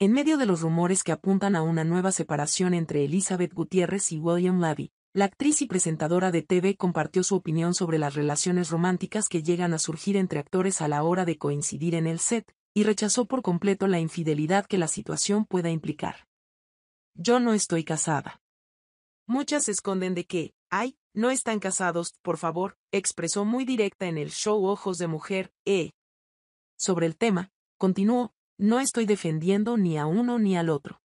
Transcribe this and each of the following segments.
En medio de los rumores que apuntan a una nueva separación entre Elizabeth Gutiérrez y William Levy, la actriz y presentadora de TV compartió su opinión sobre las relaciones románticas que llegan a surgir entre actores a la hora de coincidir en el set, y rechazó por completo la infidelidad que la situación pueda implicar. Yo no estoy casada. Muchas esconden de que, ay, no están casados, por favor, expresó muy directa en el show Ojos de Mujer, E. Eh. Sobre el tema, continuó, no estoy defendiendo ni a uno ni al otro.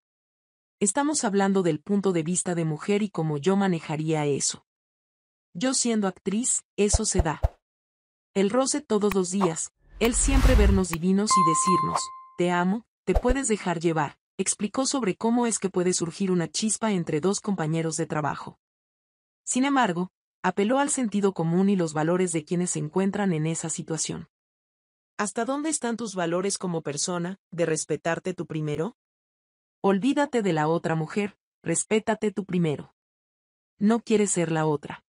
Estamos hablando del punto de vista de mujer y cómo yo manejaría eso. Yo siendo actriz, eso se da. El roce todos los días, él siempre vernos divinos y decirnos, te amo, te puedes dejar llevar, explicó sobre cómo es que puede surgir una chispa entre dos compañeros de trabajo. Sin embargo, apeló al sentido común y los valores de quienes se encuentran en esa situación. ¿Hasta dónde están tus valores como persona, de respetarte tú primero? Olvídate de la otra mujer, respétate tú primero. No quieres ser la otra.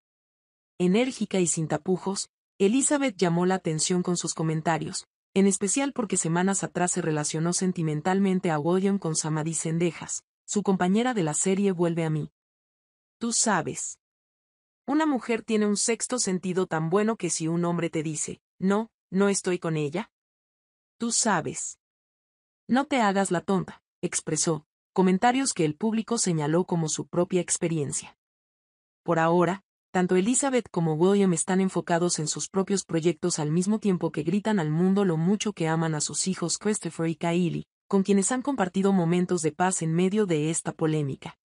Enérgica y sin tapujos, Elizabeth llamó la atención con sus comentarios, en especial porque semanas atrás se relacionó sentimentalmente a William con Samadhi Sendejas, su compañera de la serie Vuelve a mí. Tú sabes. Una mujer tiene un sexto sentido tan bueno que si un hombre te dice, no, ¿No estoy con ella? Tú sabes. No te hagas la tonta, expresó, comentarios que el público señaló como su propia experiencia. Por ahora, tanto Elizabeth como William están enfocados en sus propios proyectos al mismo tiempo que gritan al mundo lo mucho que aman a sus hijos Christopher y Kylie, con quienes han compartido momentos de paz en medio de esta polémica.